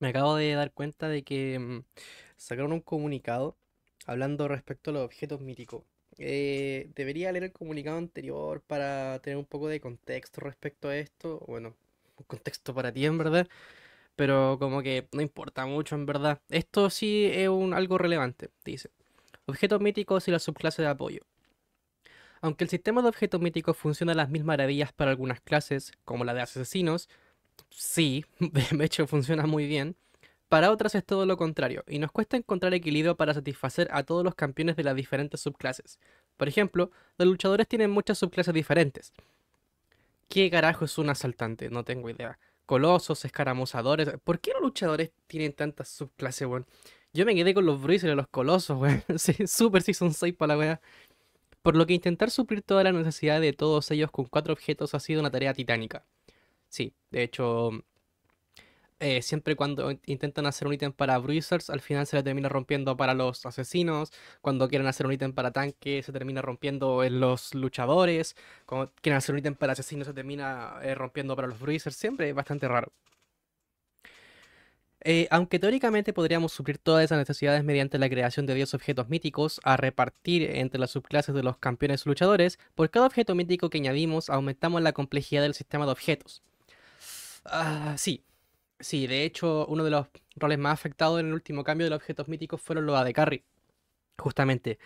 me acabo de dar cuenta de que mm, sacaron un comunicado hablando respecto a los objetos míticos. Eh, debería leer el comunicado anterior para tener un poco de contexto respecto a esto. Bueno, un contexto para ti en verdad. Pero como que no importa mucho en verdad. Esto sí es un, algo relevante, dice. Objetos míticos y la subclase de apoyo. Aunque el sistema de objetos míticos funciona a las mismas maravillas para algunas clases, como la de asesinos, sí, de hecho funciona muy bien. Para otras es todo lo contrario, y nos cuesta encontrar equilibrio para satisfacer a todos los campeones de las diferentes subclases. Por ejemplo, los luchadores tienen muchas subclases diferentes. ¿Qué carajo es un asaltante? No tengo idea. Colosos, escaramuzadores. ¿Por qué los luchadores tienen tantas subclases, weón? Yo me quedé con los bruisers y los colosos, weón. Sí, super Season 6 para la weá. Por lo que intentar suplir toda la necesidad de todos ellos con cuatro objetos ha sido una tarea titánica. Sí, de hecho, eh, siempre cuando intentan hacer un ítem para bruisers, al final se le termina rompiendo para los asesinos. Cuando quieren hacer un ítem para tanques, se termina rompiendo en los luchadores. Cuando quieren hacer un ítem para asesinos, se termina eh, rompiendo para los bruisers. Siempre es bastante raro. Eh, aunque teóricamente podríamos suplir todas esas necesidades mediante la creación de 10 objetos míticos a repartir entre las subclases de los campeones luchadores, por cada objeto mítico que añadimos aumentamos la complejidad del sistema de objetos. Ah, sí, sí, de hecho, uno de los roles más afectados en el último cambio de los objetos míticos fueron los de Carry, justamente.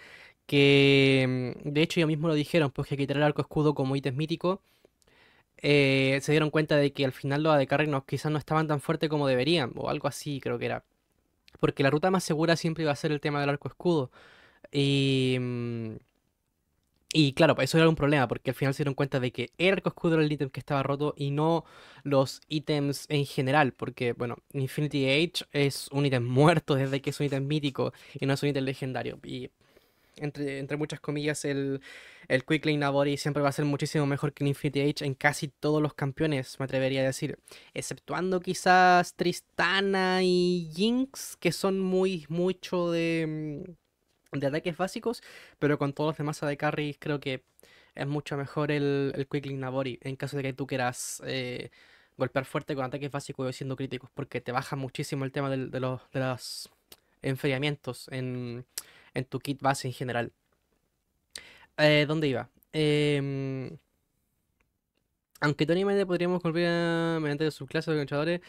Que mm, de hecho ellos mismo lo dijeron, pues que quitar el arco escudo como ítem mítico. Eh, se dieron cuenta de que al final los de Carry no, quizás no estaban tan fuertes como deberían, o algo así, creo que era. Porque la ruta más segura siempre iba a ser el tema del arco escudo. Y mm, y claro, eso era un problema, porque al final se dieron cuenta de que era el escudo el ítem que estaba roto y no los ítems en general, porque, bueno, Infinity Age es un ítem muerto desde que es un ítem mítico y no es un ítem legendario. Y entre, entre muchas comillas, el, el Quick siempre va a ser muchísimo mejor que Infinity Age en casi todos los campeones, me atrevería a decir. Exceptuando quizás Tristana y Jinx, que son muy mucho de mm, de ataques básicos, pero con todos los demás de carries creo que es mucho mejor el, el Quickling Nabori en caso de que tú quieras eh, golpear fuerte con ataques básicos y siendo críticos, porque te baja muchísimo el tema de, los, los enfriamientos en, tu kit base en general. Eh, ¿Dónde iba? Eh, aunque teóricamente podríamos golpear mediante mediante subclases de luchadores,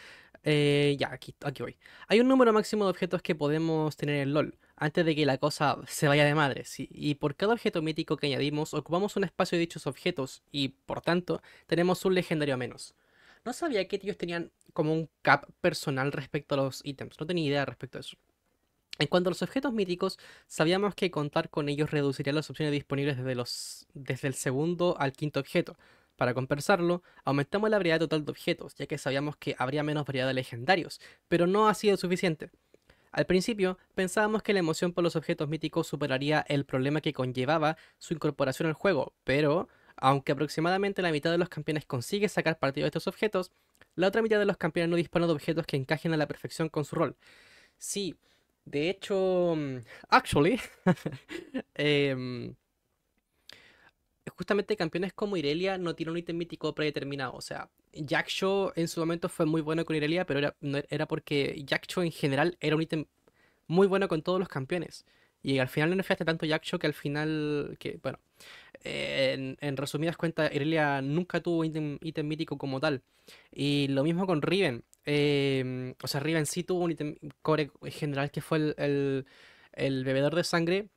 eh, ya, aquí, aquí voy. Hay un número máximo de objetos que podemos tener en LOL antes de que la cosa se vaya de madre. Y por cada objeto mítico que añadimos, ocupamos un espacio de dichos objetos y, por tanto, tenemos un legendario menos. No sabía que ellos tenían como un cap personal respecto a los ítems, no tenía idea respecto a eso. En cuanto a los objetos míticos, sabíamos que contar con ellos reduciría las opciones disponibles desde, los, desde el segundo al quinto objeto. Para compensarlo, aumentamos la variedad total de objetos, ya que sabíamos que habría menos variedad de legendarios, pero no ha sido suficiente. Al principio, pensábamos que la emoción por los objetos míticos superaría el problema que conllevaba su incorporación al juego, pero aunque aproximadamente la mitad de los campeones consigue sacar partido de estos objetos, la otra mitad de los campeones no dispone de objetos que encajen a la perfección con su rol. Sí, de hecho, mm, actually, em, justamente campeones como Irelia no tienen un ítem mítico predeterminado, o sea, Jack en su momento fue muy bueno con Irelia, pero era, porque Jack en general era un ítem muy bueno con todos los campeones. Y al final no nerfeaste tanto Jack que al final, que bueno, eh, en, resumidas cuentas, Irelia nunca tuvo ítem, mítico como tal. Y lo mismo con Riven. Eh, o sea, Riven sí tuvo un ítem core en general que fue el, el bebedor de sangre.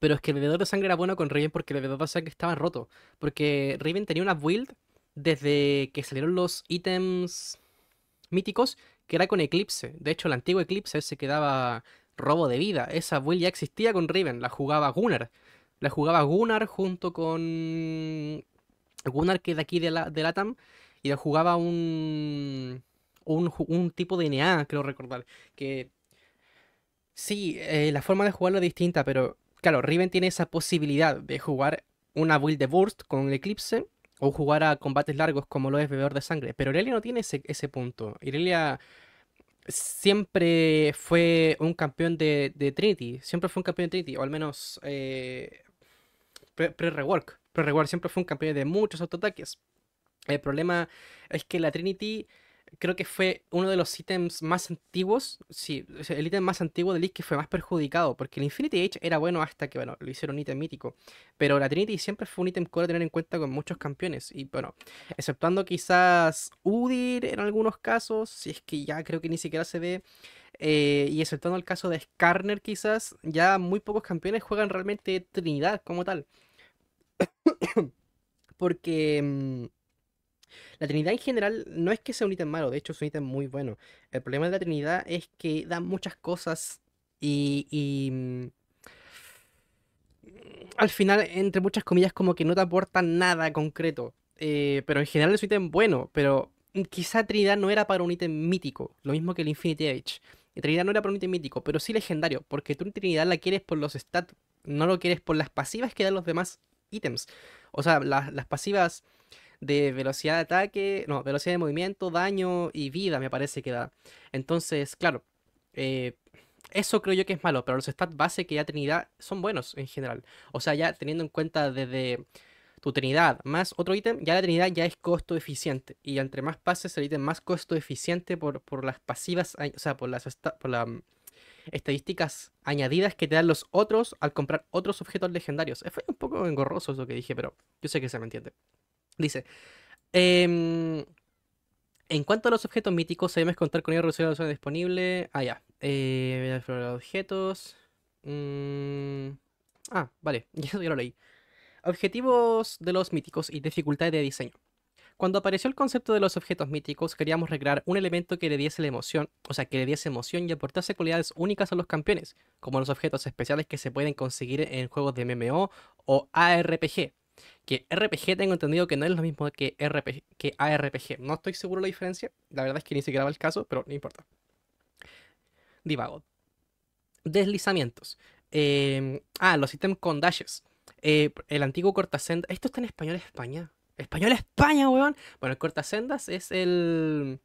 Pero es que el bebedor de sangre era bueno con Riven porque el bebedor de sangre estaba roto. Porque Riven tenía una build desde que salieron los ítems míticos, que era con Eclipse. De hecho, el antiguo Eclipse se quedaba robo de vida. Esa build ya existía con Riven, la jugaba Gunnar. La jugaba Gunnar junto con Gunnar, que es de aquí de, la, de Latam, y la jugaba un, un, tipo de NA, creo recordar. Que sí, eh, la forma de jugarlo es distinta, pero claro, Riven tiene esa posibilidad de jugar una build de Burst con Eclipse o jugar a combates largos como lo es Bebedor de Sangre. Pero Irelia no tiene ese, punto. Irelia siempre fue un campeón de, Trinity, siempre fue un campeón de Trinity, o al menos eh, Pre pre-rework siempre fue un campeón de muchos autoataques. El problema es que la Trinity creo que fue uno de los ítems más antiguos, sí, el ítem más antiguo de League que fue más perjudicado, porque el Infinity Age era bueno hasta que, bueno, lo hicieron un ítem mítico, pero la Trinity siempre fue un ítem core a tener en cuenta con muchos campeones, y bueno, exceptuando quizás Udir en algunos casos, si es que ya creo que ni siquiera se ve, eh, y exceptuando el caso de Skarner quizás, ya muy pocos campeones juegan realmente Trinidad como tal. porque mm, la Trinidad en general no es que sea un ítem malo, de hecho es un ítem muy bueno. El problema de la Trinidad es que da muchas cosas y, y mm, al final, entre muchas comillas, como que no te aporta nada concreto. Eh, pero en general es un ítem bueno, pero quizá Trinidad no era para un ítem mítico, lo mismo que el Infinity Edge. Trinidad no era para un ítem mítico, pero sí legendario, porque tú en Trinidad la quieres por los stats, no lo quieres por las pasivas que dan los demás ítems. O sea, las pasivas de velocidad de ataque, no, velocidad de movimiento, daño y vida, me parece que da. Entonces, claro, eh, eso creo yo que es malo, pero los stats base que ya Trinidad son buenos en general. O sea, ya teniendo en cuenta desde tu Trinidad más otro ítem, ya la Trinidad ya es costo eficiente. Y entre más pases, el ítem más costo eficiente por, por las pasivas, o sea, por las, por las mm, estadísticas añadidas que te dan los otros al comprar otros objetos legendarios. Eh, fue un poco engorroso eso que dije, pero yo sé que se me entiende. Dice, em, en cuanto a los objetos míticos, sabemos contar con ellos de la disponible. Ah, ya. Eh, objetos. Mm, ah, vale, ya, lo leí. Objetivos de los míticos y dificultades de diseño. Cuando apareció el concepto de los objetos míticos, queríamos recrear un elemento que le diese la emoción, o sea, que le diese emoción y aportase cualidades únicas a los campeones, como los objetos especiales que se pueden conseguir en juegos de MMO o ARPG, que RPG tengo entendido que no es lo mismo que, RPG, que ARPG. No estoy seguro de la diferencia. La verdad es que ni siquiera va el caso, pero no importa. Divago. Deslizamientos. Em, ah, los sistemas con dashes. Eh, el antiguo cortasendas. Esto está en español España. Español España, weón. Bueno, el cortasendas es el,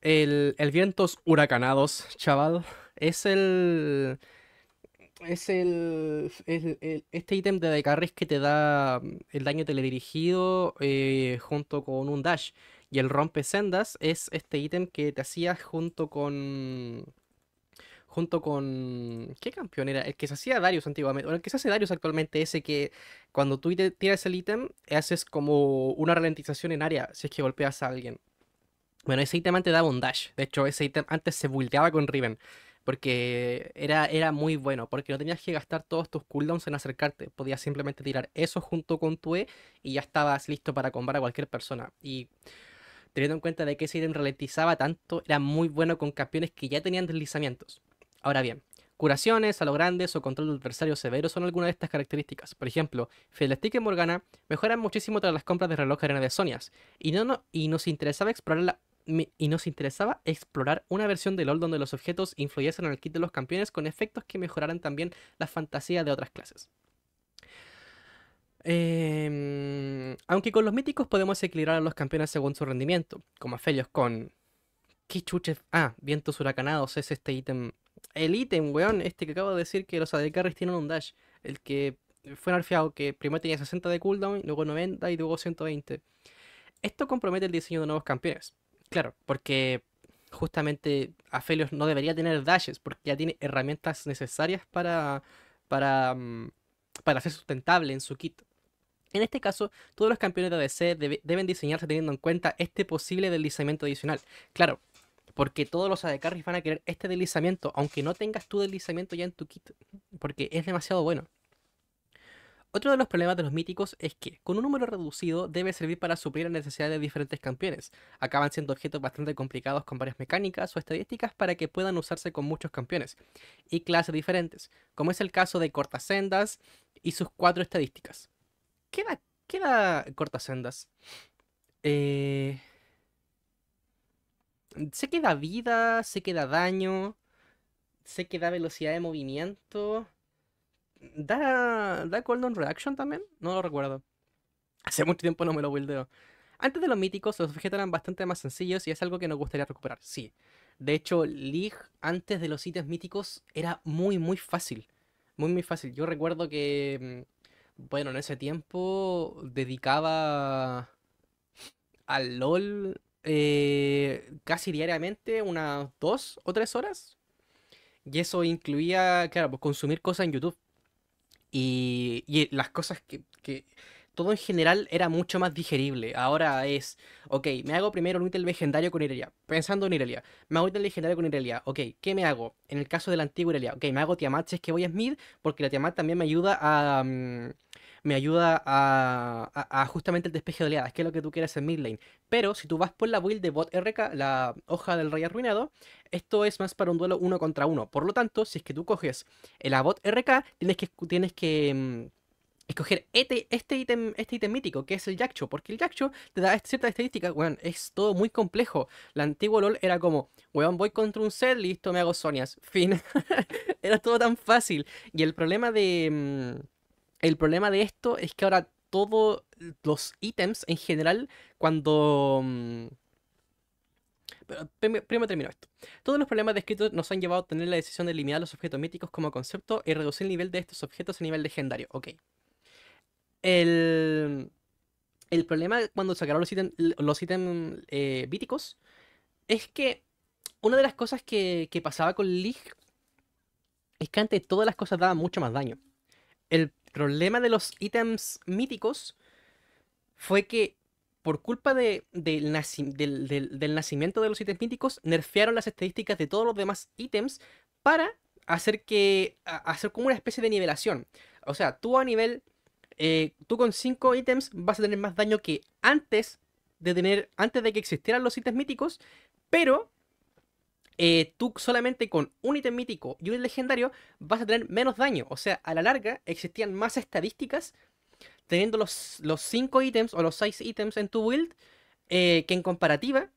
el. El, vientos huracanados, chaval. Es el es el, este ítem de decarris que te da mm, el daño teledirigido eh, junto con un dash. Y el rompe sendas es este ítem que te hacía junto con. Junto con. ¿Qué campeón era? El que se hacía Darius antiguamente. Bueno, el que se hace Darius actualmente, ese que cuando tú tiras el ítem, haces como una ralentización en área si es que golpeas a alguien. Bueno, ese ítem antes daba un dash. De hecho, ese ítem antes se volteaba con Riven. Porque era, era muy bueno, porque no tenías que gastar todos tus cooldowns en acercarte. Podías simplemente tirar eso junto con tu E y ya estabas listo para combar a cualquier persona. Y teniendo en cuenta de que ese ítem ralentizaba tanto, era muy bueno con campeones que ya tenían deslizamientos. Ahora bien, curaciones a lo grandes o control de adversario severo son algunas de estas características. Por ejemplo, Fiddlestick y Morgana mejoran muchísimo tras las compras de reloj de arena de Sonias, y, no, no, y nos interesaba explorar la y nos interesaba explorar una versión de LOL donde los objetos influyesen en el kit de los campeones con efectos que mejoraran también la fantasía de otras clases. Em, aunque con los míticos podemos equilibrar a los campeones según su rendimiento, como a con... ¿Qué chuches? Ah, vientos huracanados es este ítem. El ítem, weón, este que acabo de decir que los ADCRs tienen un dash. El que fue nerfeado, que primero tenía 60 de cooldown, luego 90 y luego 120. Esto compromete el diseño de nuevos campeones. Claro, porque justamente Aphelios no debería tener dashes, porque ya tiene herramientas necesarias para, para, mm, ser sustentable en su kit. En este caso, todos los campeones de ADC deben diseñarse teniendo en cuenta este posible deslizamiento adicional. Claro, porque todos los ADC van a querer este deslizamiento, aunque no tengas tu deslizamiento ya en tu kit, porque es demasiado bueno. Otro de los problemas de los míticos es que, con un número reducido, debe servir para suplir la necesidad de diferentes campeones. Acaban siendo objetos bastante complicados con varias mecánicas o estadísticas para que puedan usarse con muchos campeones y clases diferentes, como es el caso de Cortasendas y sus cuatro estadísticas. ¿Qué eh, da, qué da Cortasendas? Se queda vida, se queda daño, se queda velocidad de movimiento. ¿Da, da Golden Reaction también? No lo recuerdo. Hace mucho tiempo no me lo buildeo. Antes de los míticos, los objetos eran bastante más sencillos y es algo que nos gustaría recuperar, sí. De hecho, League, antes de los ítems míticos, era muy, muy fácil. Muy, muy fácil. Yo recuerdo que, mm, bueno, en ese tiempo dedicaba al LOL eh, casi diariamente unas dos o tres horas. Y eso incluía, claro, pues, consumir cosas en YouTube. Y, las cosas que, que, Todo en general era mucho más digerible. Ahora es, ok, me hago primero un ítem legendario con Irelia. Pensando en Irelia. Me hago un ítem legendario con Irelia. Ok, ¿qué me hago? En el caso de la antigua Irelia. Ok, me hago Tiamat es que voy a Smith, porque la Tiamat también me ayuda a... Mm, me ayuda a, justamente el despeje de oleadas, que es lo que tú quieres en mid lane. Pero si tú vas por la build de bot RK, la hoja del rey arruinado, esto es más para un duelo uno contra uno. Por lo tanto, si es que tú coges la bot RK, tienes que... Tienes que mm, escoger este, este ítem este mítico, que es el yakcho. porque el yakcho te da cierta estadística, weón, es todo muy complejo. La antigua LOL era como, weón, voy contra un set, listo, me hago Sonias, fin. era todo tan fácil. Y el problema de... Mm, el problema de esto es que ahora todos los ítems en general, cuando... Mm, primero, primero termino esto. Todos los problemas descritos nos han llevado a tener la decisión de eliminar los objetos míticos como concepto y reducir el nivel de estos objetos a nivel legendario. Ok. El, el problema cuando sacaron los ítems los eh, míticos es que una de las cosas que, que pasaba con Lich es que antes todas las cosas daban mucho más daño. El el problema de los ítems míticos fue que por culpa del, nacimiento de los ítems míticos, nerfearon las estadísticas de todos los demás ítems para hacer que. hacer como una especie de nivelación. O sea, tú a nivel. Eh, tú con 5 ítems vas a tener más daño que antes de tener. Antes de que existieran los ítems míticos. Pero eh, tú solamente con un ítem mítico y un legendario vas a tener menos daño. O sea, a la larga existían más estadísticas teniendo los 5 ítems o los 6 ítems en tu build eh, que en comparativa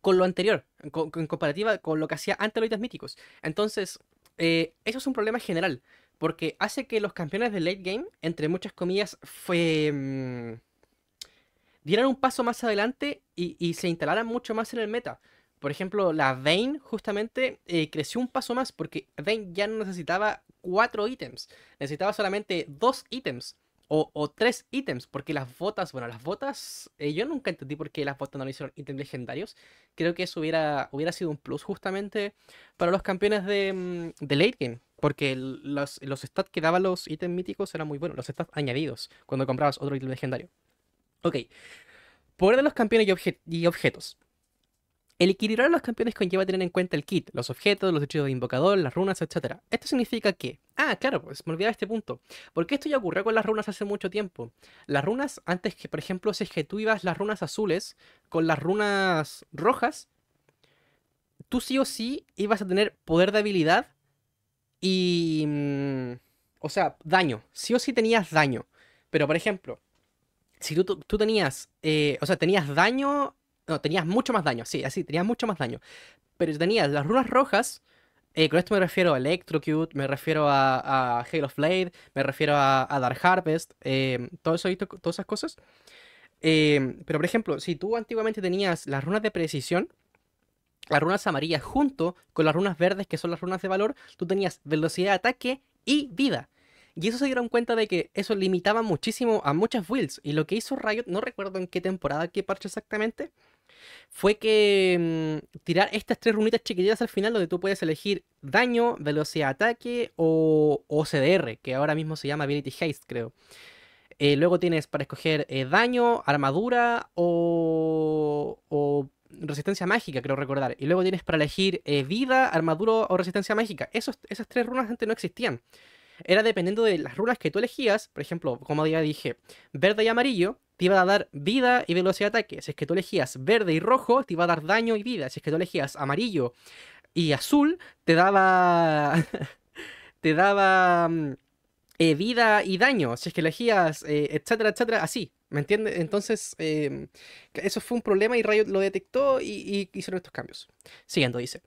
con lo anterior, en, comparativa con lo que hacía antes los ítems míticos. Entonces, eh, eso es un problema general, porque hace que los campeones de late game, entre muchas comillas, fue... Mm, dieran un paso más adelante y, y se instalaran mucho más en el meta. Por ejemplo, la Vayne justamente eh, creció un paso más porque Vayne ya no necesitaba cuatro ítems, necesitaba solamente dos ítems. O, tres ítems, porque las botas, bueno, las botas, eh, yo nunca entendí por qué las botas no le hicieron ítems legendarios. Creo que eso hubiera, hubiera sido un plus justamente para los campeones de, mm, late game, porque los, los stats que daban los ítems míticos eran muy buenos, los stats añadidos cuando comprabas otro ítem legendario. Ok, poder de los campeones y objetos. El equilibrar a los campeones conlleva tener en cuenta el kit, los objetos, los hechizos de invocador, las runas, etc. Esto significa que... Ah, claro, pues me olvidaba este punto. Porque esto ya ocurrió con las runas hace mucho tiempo. Las runas, antes que, por ejemplo, si es que tú ibas las runas azules con las runas rojas, tú sí o sí ibas a tener poder de habilidad y... Mm, o sea, daño. Sí o sí tenías daño. Pero, por ejemplo, si tú, tenías... Eh, o sea, tenías daño no, tenías mucho más daño, sí, así, tenías mucho más daño. Pero tenías las runas rojas. Eh, con esto me refiero a Electrocute, me refiero a, halo Hail of Blade, me refiero a, Dark Harvest, em, todo eso, todas esas cosas. Em, pero por ejemplo, si tú antiguamente tenías las runas de precisión, las runas amarillas junto con las runas verdes, que son las runas de valor, tú tenías velocidad de ataque y vida. Y eso se dieron cuenta de que eso limitaba muchísimo a muchas builds. Y lo que hizo Riot, no recuerdo en qué temporada, qué parche exactamente, fue que mm, tirar estas tres runitas chiquititas al final, donde tú puedes elegir daño, velocidad de ataque o, o CDR, que ahora mismo se llama Ability Haste, creo. Eh, luego tienes para escoger eh, daño, armadura o, resistencia mágica, creo recordar. Y luego tienes para elegir eh, vida, armadura o resistencia mágica. esas tres runas antes no existían. Era dependiendo de las runas que tú elegías, por ejemplo, como ya dije, verde y amarillo, te iba a dar vida y velocidad de ataque. Si es que tú elegías verde y rojo, te iba a dar daño y vida. Si es que tú elegías amarillo y azul, te daba. te daba. Mm, eh, vida y daño. Si es que elegías, eh, etcétera, etcétera, así. ¿Me entiendes? Entonces, em, eso fue un problema y Rayo lo detectó y, hicieron estos cambios. Siguiendo, dice.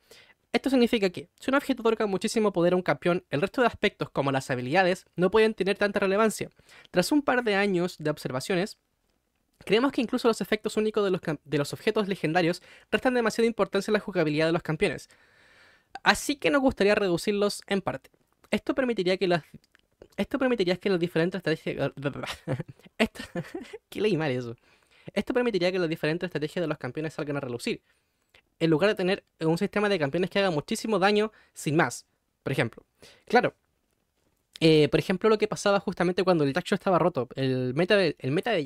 Esto significa que, si un objeto otorga muchísimo poder a un campeón, el resto de aspectos como las habilidades no pueden tener tanta relevancia. Tras un par de años de observaciones, Creemos que incluso los efectos únicos de los, de los objetos legendarios restan demasiada importancia a la jugabilidad de los campeones. Así que nos gustaría reducirlos en parte. Esto permitiría que las, esto permitiría que las diferentes estrategias. Esto... ¿Qué mal eso? Esto permitiría que las diferentes estrategias de los campeones salgan a reducir. en lugar de tener un sistema de campeones que haga muchísimo daño sin más, por ejemplo. Claro, eh, por ejemplo, lo que pasaba justamente cuando el Yakcho estaba roto. El meta de, el meta de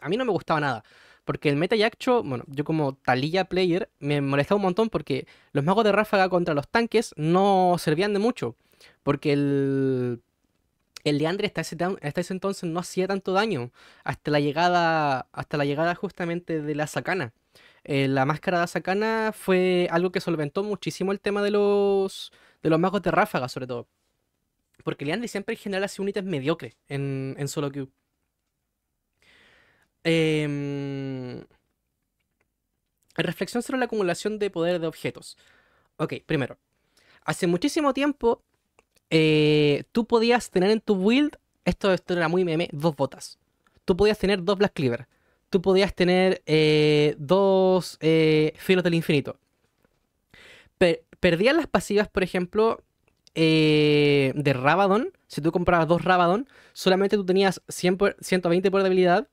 a mí no me gustaba nada. Porque el meta Yakcho, bueno, yo como Talilla player me molestaba un montón porque los magos de ráfaga contra los tanques no servían de mucho. Porque el, el Leandre hasta ese, ese entonces no hacía tanto daño. Hasta la llegada, hasta la llegada justamente de la sacana. Eh, la máscara de la Sakana fue algo que solventó muchísimo el tema de los, de los magos de ráfaga, sobre todo. Porque Leandri siempre en general hace unidades mediocres en, en solo queue. Em, reflexión sobre la acumulación de poder de objetos. Ok, primero. Hace muchísimo tiempo eh, tú podías tener en tu build, esto, esto era muy meme, dos botas. Tú podías tener dos Black Cleaver. Tú podías tener eh, dos eh, filos del infinito. perdías las pasivas, por ejemplo, eh, de Rabadon, si tú comprabas dos Rabadon, solamente tú tenías 100 por, 120 por de habilidad.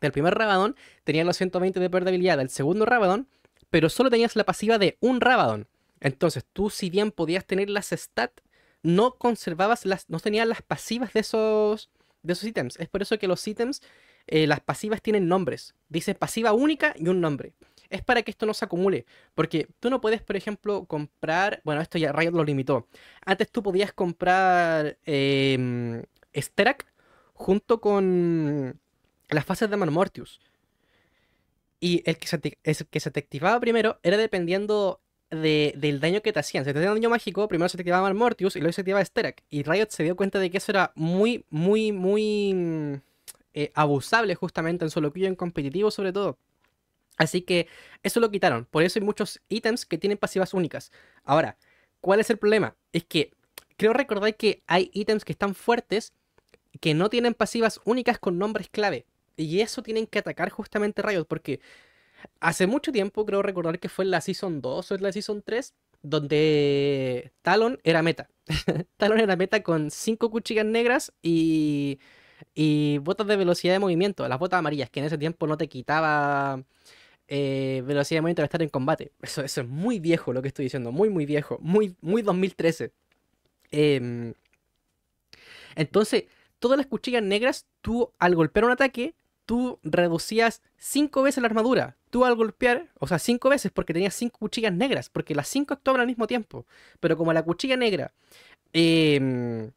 Del primer Rabadon tenían los 120 de poder de habilidad del segundo Rabadon, pero solo tenías la pasiva de un Rabadon. Entonces, tú si bien podías tener las stats, no conservabas las, no tenías las pasivas de esos, de esos ítems. Es por eso que los ítems, eh, las pasivas tienen nombres. Dice pasiva única y un nombre es para que esto no se acumule. Porque tú no puedes, por ejemplo, comprar. Bueno, esto ya Riot lo limitó. Antes tú podías comprar eh, em, Sterak junto con las fases de Malmortius. Y el que, se te, que se activaba primero era dependiendo del daño que te hacían. Si te hacían daño mágico, primero se te activaba Malmortius... y luego se te activaba Sterak. Y Riot se dio cuenta de que eso era muy, muy, muy mm, eh, abusable justamente en solo loquillo en competitivo sobre todo. Así que eso lo quitaron. Por eso hay muchos ítems que tienen pasivas únicas. Ahora, ¿cuál es el problema? Es que creo recordar que hay ítems que están fuertes que no tienen pasivas únicas con nombres clave. Y eso tienen que atacar justamente Riot, porque hace mucho tiempo, creo recordar que fue en la Season 2 o en la Season 3, donde Talon era meta. Talon era meta con cinco cuchillas negras y, y botas de velocidad de movimiento, las botas amarillas, que en ese tiempo no te quitaba eh, velocidad de movimiento al estar en combate. Eso, eso es muy viejo lo que estoy diciendo, muy, muy viejo, muy, muy 2013. Em, entonces, todas las cuchillas negras, tú al golpear un ataque, tú reducías 5 veces la armadura. Tú al golpear, o sea, 5 veces porque tenías 5 cuchillas negras, porque las 5 actuaban al mismo tiempo. Pero como la cuchilla negra em,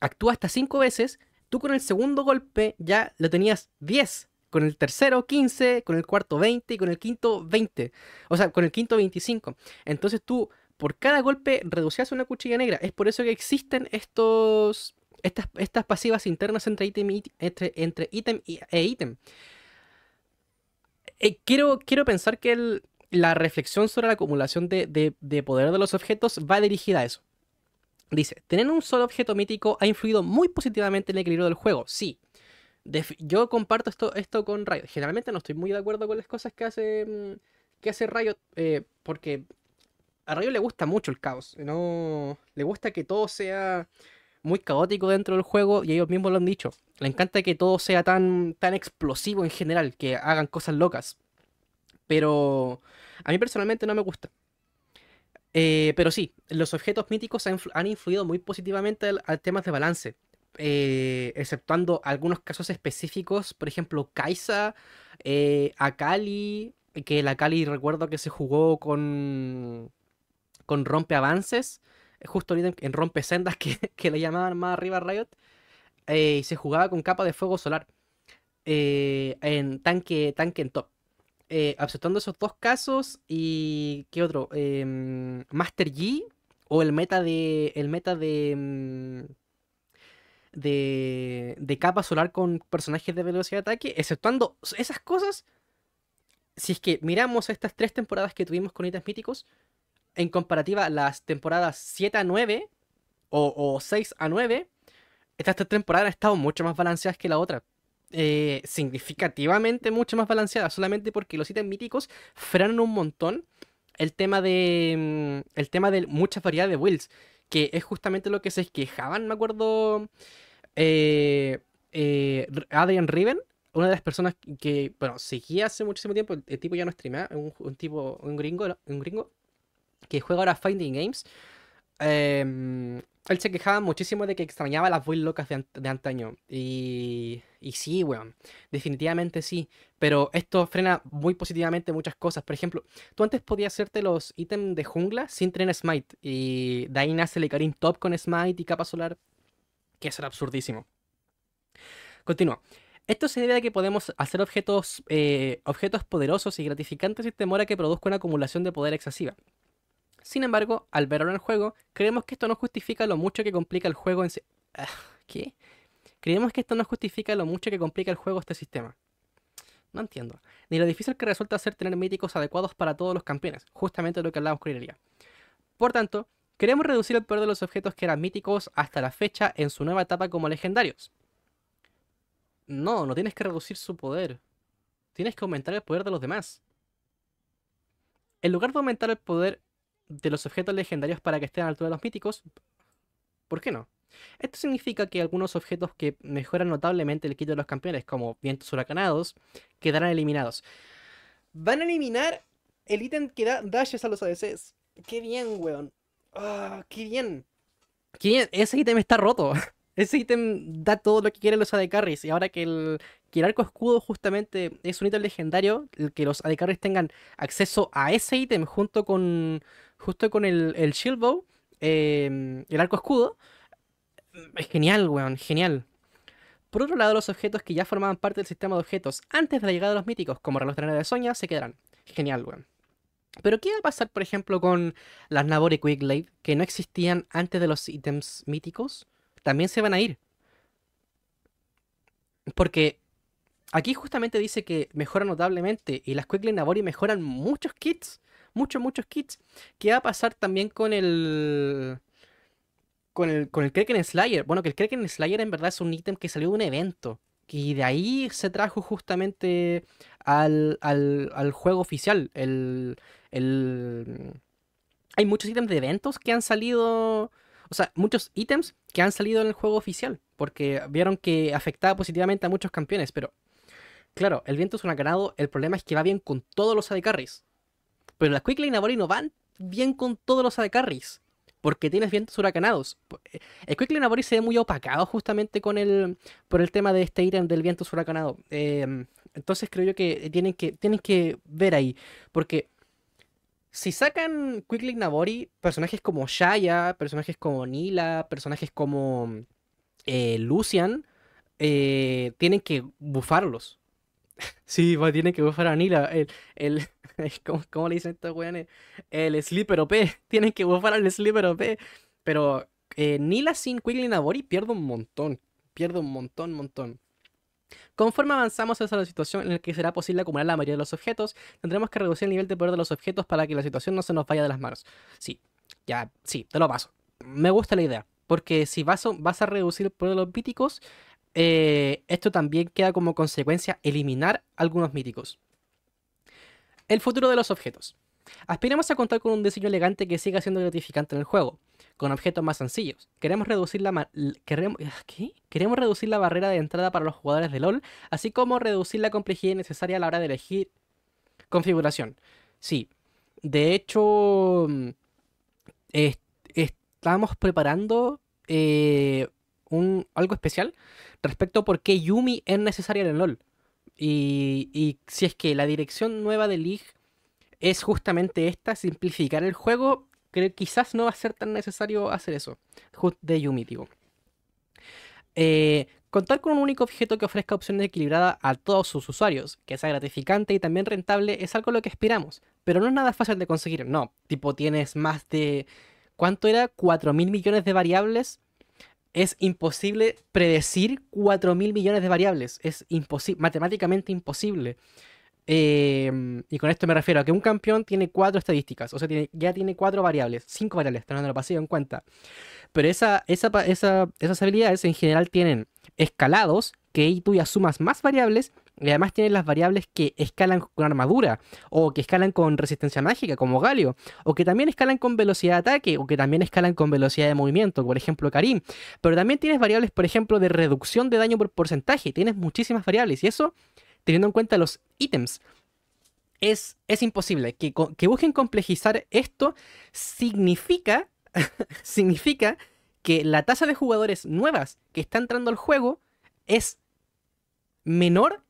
actúa hasta 5 veces, tú con el segundo golpe ya lo tenías 10 con el tercero 15, con el cuarto 20 y con el quinto 20. O sea, con el quinto 25. Entonces tú, por cada golpe, reducías una cuchilla negra. Es por eso que existen estos, estas, estas pasivas internas entre ítem entre, e ítem. Eh, quiero, quiero pensar que la reflexión sobre la acumulación de poder de los objetos va dirigida a eso. Dice, tener un solo objeto mítico ha influido muy positivamente en el equilibrio del juego, sí, yo comparto esto, esto con Rayo Generalmente no estoy muy de acuerdo con las cosas que hace, mm, que hace Rayo eh, porque a Rayo le gusta mucho el caos. No, le gusta que todo sea muy caótico dentro del juego y ellos mismos lo han dicho. Le encanta que todo sea tan, tan explosivo en general, que hagan cosas locas. Pero a mí personalmente no me gusta. Eh, pero sí, los objetos míticos han, influido muy positivamente al, tema temas de balance. Eh, exceptuando algunos casos específicos, por ejemplo, Kaisa, eh, Akali, que la Akali recuerdo que se jugó con, con Rompe Avances, eh, justo en, Rompe Sendas, que, le llamaban más arriba Riot, y se jugaba con capa de fuego solar en tanque, tanque en top. exceptuando esos dos casos y qué otro em, Master Yi o el meta de el meta de mm, de, de capa solar con personajes de velocidad de ataque, exceptuando esas cosas, si es que miramos estas tres temporadas que tuvimos con ítems míticos, en comparativa a las temporadas 7 a 9 o, 6 a 9, estas tres temporadas han estado mucho más balanceadas que la otra. Eh, significativamente mucho más balanceadas, solamente porque los ítems míticos frenan un montón el tema de. Mm, el tema de muchas variedades de builds. Que es justamente lo que se quejaban, me acuerdo. Eh, eh, Adrian Riven, una de las personas que, bueno, seguía hace muchísimo tiempo, el, tipo ya no streamea, un, un tipo, un gringo, un gringo, que juega ahora Finding Games. Eh, él se quejaba muchísimo de que extrañaba las voice locas de, antaño. Y, y sí, weón. Definitivamente sí. Pero esto frena muy positivamente muchas cosas. Por ejemplo, tú antes podías hacerte los ítems de jungla sin tener Smite. Y de ahí nace el Icarim Top con Smite y capa solar. Que será absurdísimo. Continúa. Esto se debe a que podemos hacer objetos, eh, objetos poderosos y gratificantes Y temor que produzca una acumulación de poder excesiva. Sin embargo, al verlo en el juego, creemos que esto no justifica lo mucho que complica el juego en sí. Ah, ¿Qué? Creemos que esto no justifica lo mucho que complica el juego este sistema. No entiendo. Ni lo difícil que resulta ser tener míticos adecuados para todos los campeones, justamente lo que hablamos con Irelia. Por tanto, queremos reducir el poder de los objetos que eran míticos hasta la fecha en su nueva etapa como legendarios. No, no tienes que reducir su poder. Tienes que aumentar el poder de los demás. En lugar de aumentar el poder de los objetos legendarios para que estén a la altura de los míticos, ¿por qué no? Esto significa que algunos objetos que mejoran notablemente el kit de los campeones, como vientos huracanados, quedarán eliminados. Van a eliminar el ítem que da dashes a los ADCs. ¡Qué bien, weón! Ah, ¡Qué bien! ¡Qué bien! Ese ítem está roto. Ese ítem da todo lo que quieren los AD carries. Y ahora que el, arco escudo justamente es un ítem legendario, el que los AD tengan acceso a ese ítem junto con, justo con el, Shield Bow, em, el arco escudo. Mm, es genial, weón, genial. Por otro lado, los objetos que ya formaban parte del sistema de objetos antes de la llegada de los míticos, como reloj de de Soña, se quedarán. Genial, weón. Pero ¿qué va a pasar, por ejemplo, con las Nabori quicklade que no existían antes de los ítems míticos? También se van a ir. Porque aquí justamente dice que mejoran notablemente y las quicklade Nabori mejoran muchos kits muchos, muchos kits. ¿Qué va a pasar también con el... Con el, con el Kraken Slayer. Bueno, que el Kraken Slayer en verdad es un ítem que salió de un evento. Y de ahí se trajo justamente al, al, al juego oficial. El, el... Hay muchos ítems de eventos que han salido. O sea, muchos ítems que han salido en el juego oficial. Porque vieron que afectaba positivamente a muchos campeones. Pero, claro, el viento es un acanado. El problema es que va bien con todos los AD carries. Pero las Quickly Lane no van bien con todos los AD Porque tienes vientos huracanados. Eh, el quickly Lane se ve muy opacado justamente con el, por el tema de este ítem del viento huracanado. Em, entonces creo yo que tienen que, que ver ahí. Porque si sacan Quickly Nabori, personajes como Shaya, personajes como Nila, personajes como eh, Lucian, eh, tienen que bufarlos. Sí, pues tiene que bufar a Nila. El, el, ¿cómo, le dicen estos weones? El Slipper OP. Tienen que bufar al Slipper OP. Pero eh, Nila sin Quigley Nabori pierde un montón. Pierde un montón, montón. Conforme avanzamos hacia la situación en la que será posible acumular la mayoría de los objetos, tendremos que reducir el nivel de poder de los objetos para que la situación no se nos vaya de las manos. Sí, ya, sí, te lo paso. Me gusta la idea. Porque si vas vas a reducir el poder de los bíticos, eh, esto también queda como consecuencia eliminar algunos míticos. El futuro de los objetos. Aspiramos a contar con un diseño elegante que siga siendo gratificante en el juego, con objetos más sencillos. Queremos reducir la, queremos, ah, Queremos reducir la barrera de entrada para los jugadores de LOL, así como reducir la complejidad necesaria a la hora de elegir configuración. Sí, de hecho, mm, estamos preparando eh, un, algo especial respecto a por qué Yumi es necesaria en el LOL. Y, y si es que la dirección nueva de League es justamente esta, simplificar el juego, creo quizás no va a ser tan necesario hacer eso, de Yumi, digo. Eh, contar con un único objeto que ofrezca opciones equilibradas a todos sus usuarios, que sea gratificante y también rentable, es algo lo que esperamos pero no es nada fácil de conseguir, no, tipo tienes más de... ¿Cuánto era? 4 mil millones de variables es imposible predecir 4 mil millones de variables. Es imposible, matemáticamente imposible. Em, y con esto me refiero a que un campeón tiene cuatro estadísticas, o sea, tiene, ya tiene cuatro variables, cinco variables, teniendo lo pasivo en cuenta. Pero esa, esa, esas habilidades en general tienen escalados, que tú ya sumas más variables y además tienes las variables que escalan con armadura, o que escalan con resistencia mágica, como Galio, o que también escalan con velocidad de ataque, o que también escalan con velocidad de movimiento, por ejemplo Karim. Pero también tienes variables, por ejemplo, de reducción de daño por porcentaje. Tienes muchísimas variables, y eso teniendo en cuenta los ítems. Es, es imposible. Que, que busquen complejizar esto significa, significa que la tasa de jugadores nuevas que está entrando al juego es menor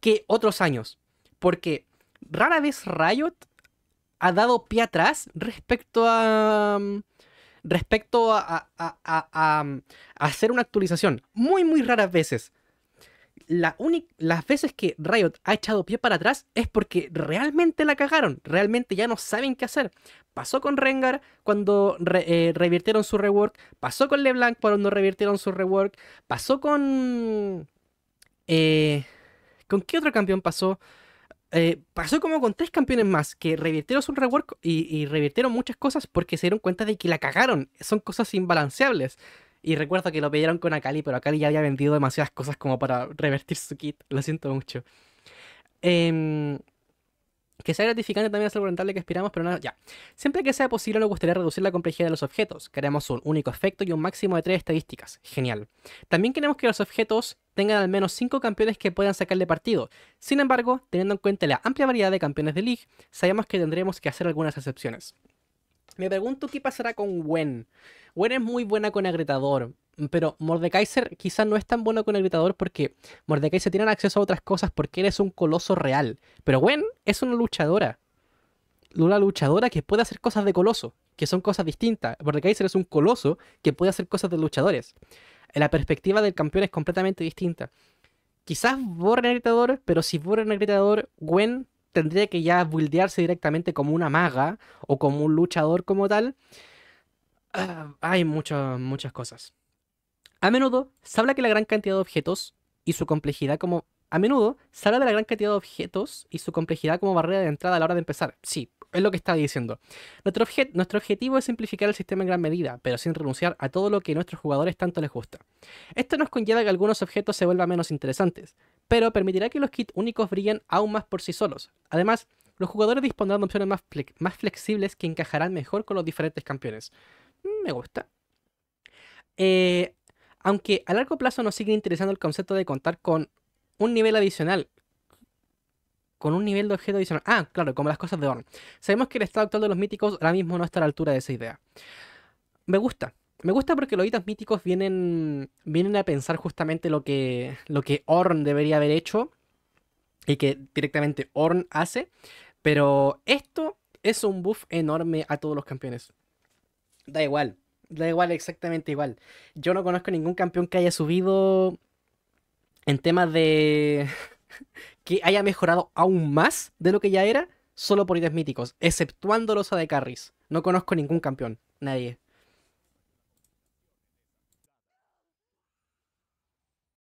que otros años. Porque rara vez Riot ha dado pie atrás respecto a. Mm, respecto a, mm, a, hacer una actualización. Muy, muy raras veces. las veces que Riot ha echado pie para atrás es porque realmente la cagaron, realmente ya no saben qué hacer. Pasó con Rengar cuando eh, revirtieron su rework, pasó con LeBlanc cuando revirtieron su rework, pasó con... Eh, ¿Con qué otro campeón pasó? Eh, pasó como con tres campeones más que revirtieron su rework y, revirtieron muchas cosas porque se dieron cuenta de que la cagaron. Son cosas imbalanceables. Y recuerdo que lo pidieron con Akali, pero Akali ya había vendido demasiadas cosas como para revertir su kit. Lo siento mucho. Em, que sea gratificante también es algo rentable que esperamos, pero nada, ya. Siempre que sea posible, nos gustaría reducir la complejidad de los objetos. Queremos un único efecto y un máximo de tres estadísticas. Genial. También queremos que los objetos tengan al menos 5 campeones que puedan sacarle partido. Sin embargo, teniendo en cuenta la amplia variedad de campeones de League, sabemos que tendremos que hacer algunas excepciones. Me pregunto qué pasará con Gwen. Gwen es muy buena con agretador, pero Mordekaiser quizás no es tan bueno con agretador porque Mordekaiser tiene acceso a otras cosas porque es un coloso real. Pero Gwen es una luchadora. Una luchadora que puede hacer cosas de coloso, que son cosas distintas. Mordekaiser es un coloso que puede hacer cosas de luchadores la perspectiva del campeón es completamente distinta. Quizás borren el gritador, pero si borren el gritador, Gwen tendría que ya buildearse directamente como una maga o como un luchador como tal. Ah, hay muchas muchas cosas. A menudo se habla que la gran cantidad de objetos y su complejidad como... A menudo se habla de la gran cantidad de objetos y su complejidad como barrera de entrada a la hora de empezar. Sí, es lo que está diciendo. Nuestro, objetivo es simplificar el sistema en gran medida, pero sin renunciar a todo lo que a nuestros jugadores tanto les gusta. Esto nos conlleva que algunos objetos se vuelvan menos interesantes, pero permitirá que los kits únicos brillen aún más por sí solos. Además, los jugadores dispondrán de opciones más, flexibles que encajarán mejor con los diferentes campeones. Mm, me gusta. Eh, aunque a largo plazo nos sigue interesando el concepto de contar con un nivel adicional con un nivel de objeto adicional. Ah, claro, como las cosas de Orn. Sabemos que el estado actual de los míticos ahora mismo no está a la altura de esa idea. Me gusta. Me gusta porque los hitos míticos vienen, vienen a pensar justamente lo que, lo que Orn debería haber hecho y que directamente Orn hace. Pero esto es un buff enorme a todos los campeones. Da igual, da igual, exactamente igual. Yo no conozco ningún campeón que haya subido en temas de. que haya mejorado aún más de lo que ya era solo por ideas míticos, exceptuando los de Carries. No conozco ningún campeón, nadie.